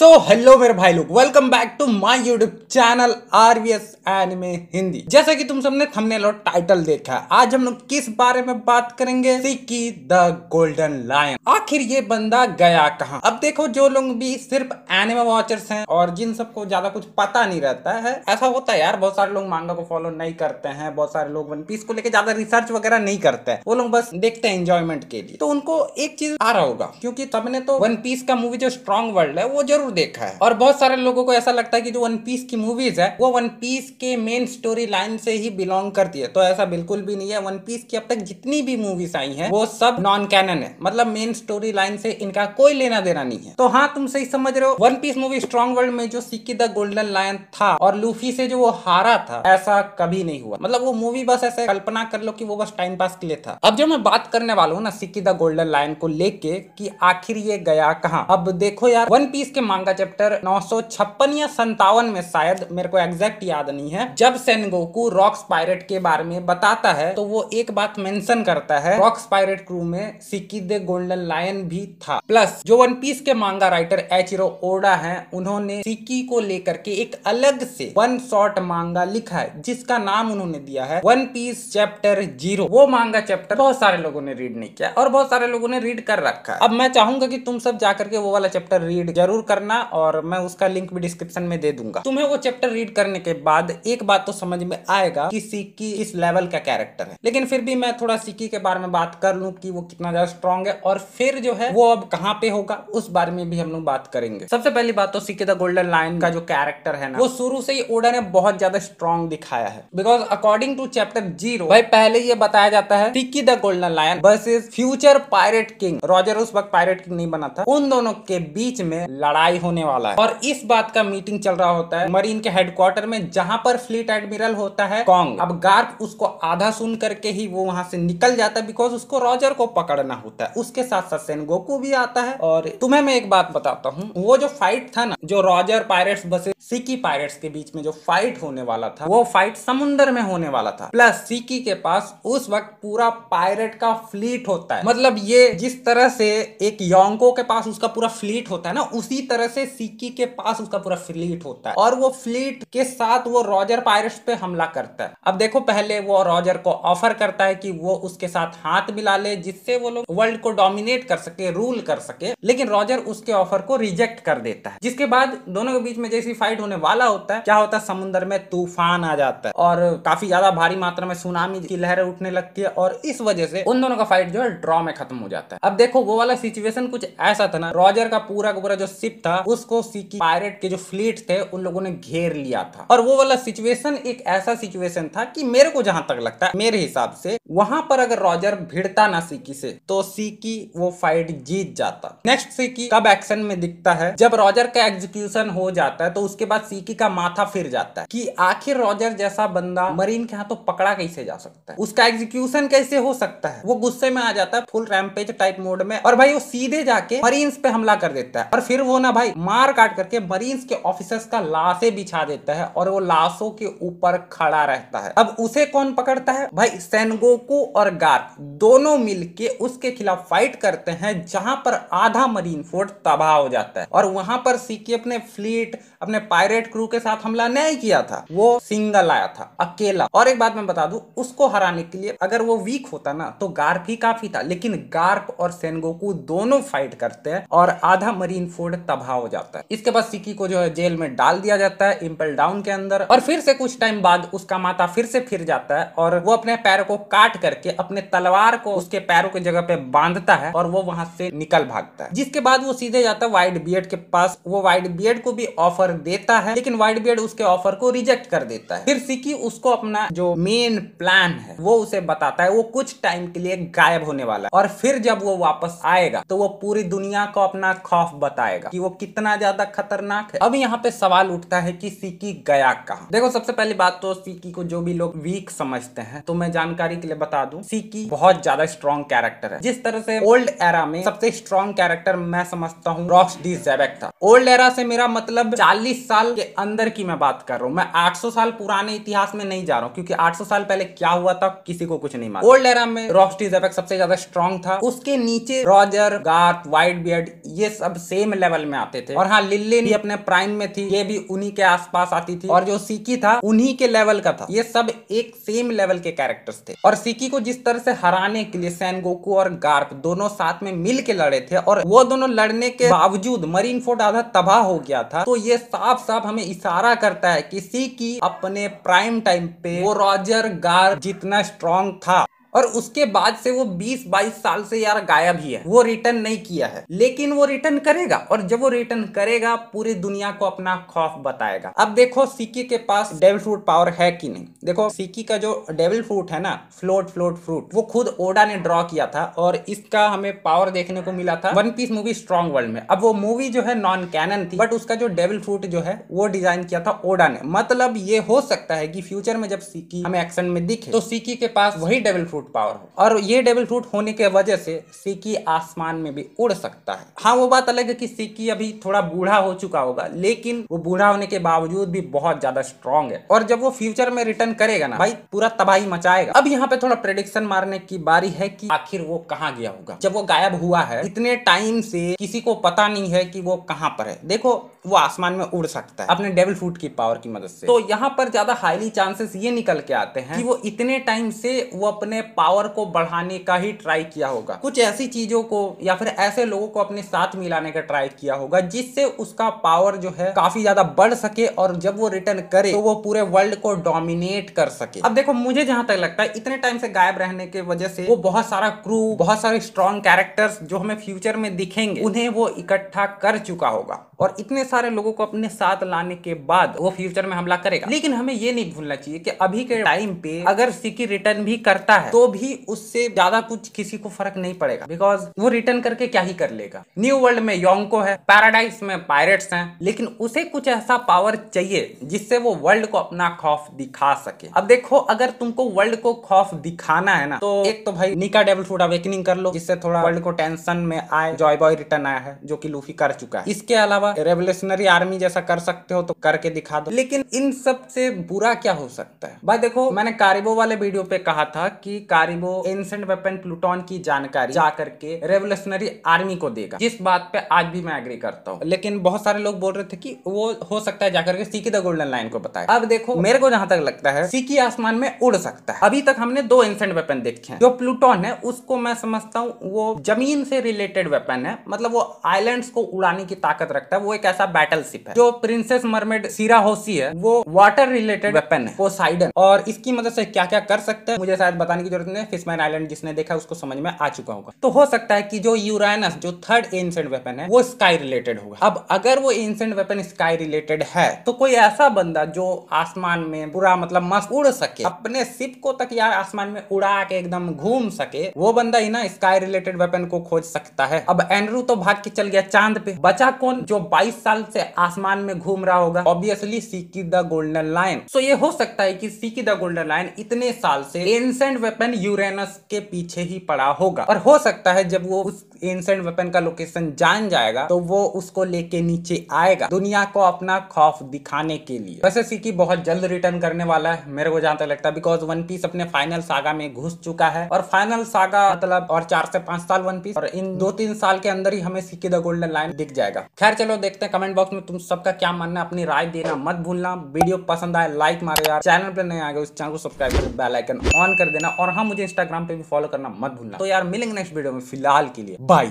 so hello मेरे भाई लोग welcome back to my YouTube channel R V S anime Hindi जैसा कि तुम सबने थंबनेल और टाइटल देखा आज हम लोग किस बारे में बात करेंगे सिक्की द गोल्डन लायन आखिर ये बंदा गया कहाँ अब देखो जो लोग भी सिर्फ एनिमे वॉचर्स हैं और जिन सबको ज्यादा कुछ पता नहीं रहता है ऐसा होता है यार बहुत सारे लोग मांगा को फॉलो नहीं करते हैं बहुत सारे लोग वन पीस को लेकर ज्यादा रिसर्च वगैरह नहीं करते हैं वो लोग बस देखते हैं एंजॉयमेंट के लिए तो उनको एक चीज आ रहा होगा क्योंकि सबने तो वन पीस का मूवी जो स्ट्रॉन्ग वर्ल्ड है वो जरूर जरूर देखा है और बहुत सारे लोगों को ऐसा लगता है कि जो वन पीस की मूवीज है वो वन पीस के मेन स्टोरी लाइन से ही बिलोंग करती है तो ऐसा बिल्कुल भी नहीं है वन पीस की अब तक जितनी भी मूवीज आई है वो सब नॉन कैनन है मतलब मेन स्टोरी लाइन से इनका कोई लेना देना नहीं है तो हाँ तुम सही समझ रहे हो One Piece movie strong world में जो सिक्की द गोल्डन लाइन था और लूफी से जो वो हारा था ऐसा कभी नहीं हुआ मतलब वो मूवी बस ऐसे कल्पना कर लो कि वो बस टाइम पास के लिए था अब जो मैं बात करने वाला हूँ ना सिक्की द गोल्डन लाइन को लेके कि आखिर ये गया कहा अब देखो यार वन पीस के मांग नाम का चैप्टर नौ या संतावन में शायद मेरे को एग्जैक्ट याद नहीं है जब सेनगोकू रॉक्स पायरेट के बारे में बताता है तो वो एक बात मेंशन करता है रॉक्स पायरेट क्रू में सिक्की दे गोल्डन लायन भी था प्लस जो वन पीस के मांगा राइटर एच ओडा है उन्होंने सिक्की को लेकर के एक अलग से वन शॉर्ट मांगा लिखा है जिसका नाम उन्होंने दिया है वन पीस चैप्टर जीरो वो मांगा चैप्टर बहुत सारे लोगों ने रीड नहीं किया और बहुत सारे लोगों ने रीड कर रखा है अब मैं चाहूंगा कि तुम सब जाकर के वो वाला चैप्टर रीड जरूर कर करना और मैं उसका लिंक भी डिस्क्रिप्शन में दे दूंगा तुम्हें वो चैप्टर रीड करने के बाद एक बात तो समझ में आएगा कि सिक्की इस लेवल का कैरेक्टर है लेकिन फिर भी मैं थोड़ा सिक्की के बारे में बात कर लूँ कि वो कितना ज्यादा स्ट्रॉन्ग है और फिर जो है वो अब कहाँ पे होगा उस बारे में भी हम लोग बात करेंगे सबसे पहली बात तो सिक्की द गोल्डन लाइन का जो कैरेक्टर है ना वो शुरू से ही ओडा ने बहुत ज्यादा स्ट्रॉन्ग दिखाया है because according to chapter zero भाई पहले ये बताया जाता है Shiki the golden lion versus future pirate king Roger उस वक्त पायरेट किंग नहीं बना था उन दोनों के बीच में लड़ाई हाई होने वाला है और इस बात का मीटिंग चल रहा होता है मरीन के हेडक्वार्टर में जहां पर फ्लीट एडमिरल होता है कॉन्ग अब गार्क उसको आधा सुन करके ही वो वहां से निकल जाता है बिकॉज उसको रॉजर को पकड़ना होता है उसके साथ साथ सेन गोकू भी आता है और तुम्हें मैं एक बात बताता हूँ वो जो फाइट था ना जो रॉजर पायरेट्स बसे सिकी पायरेट्स के बीच में जो फाइट होने वाला था वो फाइट समुन्द्र में होने वाला था प्लस सिकी के पास उस वक्त पूरा पायरेट का फ्लीट होता है मतलब ये जिस तरह से एक योंगो के पास उसका पूरा फ्लीट होता है ना उसी तरह तरह से सीकी के पास उसका पूरा फ्लीट होता है और वो फ्लीट के साथ वो रॉजर पायरस पे हमला करता है अब देखो पहले वो रॉजर को ऑफर करता है कि वो उसके साथ हाथ मिला ले जिससे वो लोग वर्ल्ड को डोमिनेट कर सके रूल कर सके लेकिन रॉजर उसके ऑफर को रिजेक्ट कर देता है जिसके बाद दोनों के बीच में जैसी फाइट होने वाला होता है क्या होता है समुन्द्र में तूफान आ जाता है और काफी ज्यादा भारी मात्रा में सुनामी की लहरें उठने लगती है और इस वजह से उन दोनों का फाइट जो है ड्रॉ में खत्म हो जाता है अब देखो वो वाला सिचुएशन कुछ ऐसा था ना रॉजर का पूरा का पूरा जो शिप था था उसको सीकी पायरेट के जो फ्लीट थे उन लोगों ने घेर लिया था और वो वाला सिचुएशन एक ऐसा सिचुएशन था कि मेरे को जहां तक लगता है मेरे हिसाब से वहां पर अगर रॉजर भिड़ता ना सीकी से तो सीकी वो फाइट जीत जाता नेक्स्ट सीकी कब एक्शन में दिखता है जब रॉजर का एग्जीक्यूशन हो जाता है तो उसके बाद सीकी का माथा फिर जाता है कि आखिर रॉजर जैसा बंदा मरीन के हाथों तो पकड़ा कैसे जा सकता है उसका एग्जीक्यूशन कैसे हो सकता है वो गुस्से में आ जाता है फुल रैम्पेज टाइप मोड में और भाई वो सीधे जाके मरीन्स पे हमला कर देता है और फिर वो ना भाई मार काट करके मरीन्स के ऑफिसर्स का लाशे बिछा देता है और वो लाशों के ऊपर खड़ा रहता है अब उसे कौन पकड़ता है भाई सैनगो कोको और गार्क दोनों मिलके उसके खिलाफ फाइट करते हैं जहां पर आधा मरीन फोर्ट तबाह हो जाता है और वहां पर सीके अपने फ्लीट अपने पायरेट क्रू के साथ हमला नहीं किया था वो सिंगल आया था अकेला और एक बात मैं बता दू उसको हराने के लिए अगर वो वीक होता ना तो गार्प ही काफी था लेकिन गार्प और सेनगोकू दोनों फाइट करते हैं और आधा मरीन फोर्ड तबाह हो जाता है इसके बाद सिक्की को जो है जेल में डाल दिया जाता है इम्पल डाउन के अंदर और फिर से कुछ टाइम बाद उसका माता फिर से फिर जाता है और वो अपने पैरों को काट करके अपने तलवार को उसके पैरों की जगह पे बांधता है और वो वहां से निकल भागता है जिसके बाद वो सीधे जाता है वाइट बियड के पास वो वाइट बियड को भी ऑफर ऑफर देता है लेकिन व्हाइट बियर्ड उसके ऑफर को रिजेक्ट कर देता है फिर सिकी उसको अपना जो मेन प्लान है वो उसे बताता है वो कुछ टाइम के लिए गायब होने वाला है और फिर जब वो वापस आएगा तो वो पूरी दुनिया को अपना खौफ बताएगा कि वो कितना ज्यादा खतरनाक है अब यहाँ पे सवाल उठता है कि सिकी गया कहा देखो सबसे पहली बात तो सिकी को जो भी लोग वीक समझते हैं तो मैं जानकारी के लिए बता दू सिकी बहुत ज्यादा स्ट्रॉन्ग कैरेक्टर है जिस तरह से ओल्ड एरा में सबसे स्ट्रॉन्ग कैरेक्टर मैं समझता हूँ रॉक्स डी जेबेक था ओल्ड एरा से मेरा मतलब चालीस 40 साल के अंदर की मैं बात कर रहा हूं मैं 800 साल पुराने इतिहास में नहीं जा रहा हूं क्योंकि 800 साल पहले क्या हुआ था किसी को कुछ नहीं मालूम ओल्ड एरा में रॉस्टीज इफेक्ट सबसे ज्यादा स्ट्रॉन्ग था उसके नीचे रॉजर गार्थ व्हाइट बियर्ड ये सब सेम लेवल में आते थे और हाँ लिल्ले भी अपने प्राइम में थी ये भी उन्हीं के आसपास आती थी और जो सीकी था उन्हीं के लेवल का था ये सब एक सेम लेवल के कैरेक्टर्स थे और सिकी को जिस तरह से हराने के लिए सैनगोकू और गार्प दोनों साथ में मिल के लड़े थे और वो दोनों लड़ने के बावजूद मरीन फोर्ट आधा तबाह हो गया था तो ये साफ साफ हमें इशारा करता है किसी की अपने प्राइम टाइम पे वो रॉजर गार जितना स्ट्रांग था और उसके बाद से वो 20-22 साल से यार गायब ही है वो रिटर्न नहीं किया है लेकिन वो रिटर्न करेगा और जब वो रिटर्न करेगा पूरी दुनिया को अपना खौफ बताएगा अब देखो सिक्की के पास डेविल फ्रूट पावर है कि नहीं देखो सिक्की का जो डेविल फ्रूट है ना फ्लोट फ्लोट फ्रूट वो खुद ओडा ने ड्रॉ किया था और इसका हमें पावर देखने को मिला था One Piece movie strong world में अब वो मूवी जो है नॉन कैनन थी बट उसका जो डेविल फ्रूट जो है वो डिजाइन किया था ओडा ने मतलब ये हो सकता है कि फ्यूचर में जब सिक्की हमें एक्शन में दिखे तो सिक्की के पास वही डेविल फ्रूट फ्रूट पावर हो और ये डेविल फ्रूट होने के वजह से सिक्की आसमान में भी उड़ सकता है हाँ वो बात अलग है कि सिक्की अभी थोड़ा बूढ़ा हो चुका होगा लेकिन वो बूढ़ा होने के बावजूद भी बहुत ज्यादा स्ट्रांग है और जब वो फ्यूचर में रिटर्न करेगा ना भाई पूरा तबाही मचाएगा अब यहाँ पे थोड़ा प्रेडिक्शन मारने की बारी है की आखिर वो कहाँ गया होगा जब वो गायब हुआ है इतने टाइम से किसी को पता नहीं है की वो कहाँ पर है देखो वो आसमान में उड़ सकता है अपने डेविल फ्रूट की पावर की मदद से तो यहाँ पर ज्यादा हाईली चांसेस ये निकल के आते हैं कि वो इतने टाइम से वो अपने पावर को बढ़ाने का ही ट्राई किया होगा कुछ ऐसी चीजों को या फिर ऐसे लोगों को अपने साथ मिलाने का ट्राई किया होगा जिससे उसका पावर जो है काफी ज्यादा बढ़ सके और जब वो रिटर्न करे तो वो पूरे वर्ल्ड को डोमिनेट कर सके अब देखो मुझे जहां तक लगता है इतने टाइम से गायब रहने की वजह से वो बहुत सारा क्रू बहुत सारे स्ट्रॉन्ग कैरेक्टर्स जो हमें फ्यूचर में दिखेंगे उन्हें वो इकट्ठा कर चुका होगा और इतने सारे लोगों को अपने साथ लाने के बाद वो फ्यूचर में हमला करेगा लेकिन हमें ये नहीं भूलना चाहिए कि अभी के टाइम पे अगर सिकी रिटर्न भी करता है तो तो भी उससे ज्यादा कुछ किसी को फर्क नहीं पड़ेगा बिकॉज वो रिटर्न करके क्या ही कर लेगा न्यू वर्ल्ड में योंको है पैराडाइज में पायरेट्स हैं लेकिन उसे कुछ ऐसा पावर चाहिए जिससे वो वर्ल्ड को अपना खौफ दिखा सके अब देखो अगर तुमको वर्ल्ड को खौफ दिखाना है ना तो एक तो भाई निका डेबल फूड अवेकनिंग कर लो जिससे थोड़ा वर्ल्ड को टेंशन में आए जॉय बॉय रिटर्न आया है जो कि लूफी कर चुका है इसके अलावा रेवल्यूशनरी आर्मी जैसा कर सकते हो तो करके दिखा दो लेकिन इन सब से बुरा क्या हो सकता है भाई देखो मैंने कारिबो वाले वीडियो पे कहा था कि कारिबो एंसेंट वेपन प्लूटोन की जानकारी जाकर के रेवोल्यूशनरी आर्मी को देगा जिस बात पे आज भी मैं एग्री करता हूँ लेकिन बहुत सारे लोग बोल रहे थे कि वो हो सकता है जाकर के सीकी द गोल्डन लाइन को बताए अब देखो मेरे को जहां तक लगता है सीकी आसमान में उड़ सकता है अभी तक हमने दो एंसेंट वेपन देखे हैं जो प्लूटोन है उसको मैं समझता हूँ वो जमीन से रिलेटेड वेपन है मतलब वो आइलैंड को उड़ाने की ताकत रखता है वो एक ऐसा बैटल शिप है जो प्रिंसेस मरमेड सीरा होसी है वो वाटर रिलेटेड वेपन है पोसाइडन और इसकी मदद मतलब से क्या क्या कर सकते हैं मुझे शायद बताने की ने फिशमैन आइलैंड जिसने देखा उसको समझ में आ चुका होगा तो हो सकता है कि जो यूरानस जो थर्ड एंसेंट वेपन है वो स्काई रिलेटेड होगा अब अगर वो एंसेंट वेपन स्काई रिलेटेड है तो कोई ऐसा बंदा जो आसमान में पूरा मतलब मस्त उड़ सके अपने सिप को तक यार आसमान में उड़ा के एकदम घूम सके वो बंदा ही ना स्काई रिलेटेड वेपन को खोज सकता है अब एंड्रू तो भाग के चल गया चांद पे बचा कौन जो 22 साल से आसमान में घूम रहा होगा obviously Shiki the golden lion so ये हो सकता है कि सीकी द गोल्डन लाइन इतने साल से एंसेंट वेपन वेपन यूरेनस के पीछे ही पड़ा होगा और हो सकता है जब वो उस एंसेंट वेपन का लोकेशन जान जाएगा तो वो उसको लेके नीचे आएगा दुनिया को अपना खौफ दिखाने के लिए वैसे सीकी बहुत जल्द रिटर्न करने वाला है मेरे को जहां तक लगता है बिकॉज वन पीस अपने फाइनल सागा में घुस चुका है और फाइनल सागा मतलब और चार से पांच साल वन पीस और इन दो तीन साल के अंदर ही हमें सीकी द गोल्डन लाइन दिख जाएगा खैर चलो देखते हैं कमेंट बॉक्स में तुम सबका क्या मानना है अपनी राय देना मत भूलना वीडियो पसंद आए लाइक मारेगा यार चैनल पर नहीं आएगा उस चैनल को सब्सक्राइब कर बेलाइकन ऑन कर देना और हाँ, वहां मुझे इंस्टाग्राम पे भी फॉलो करना मत भूलना तो यार मिलेंगे नेक्स्ट वीडियो में फिलहाल के लिए बाय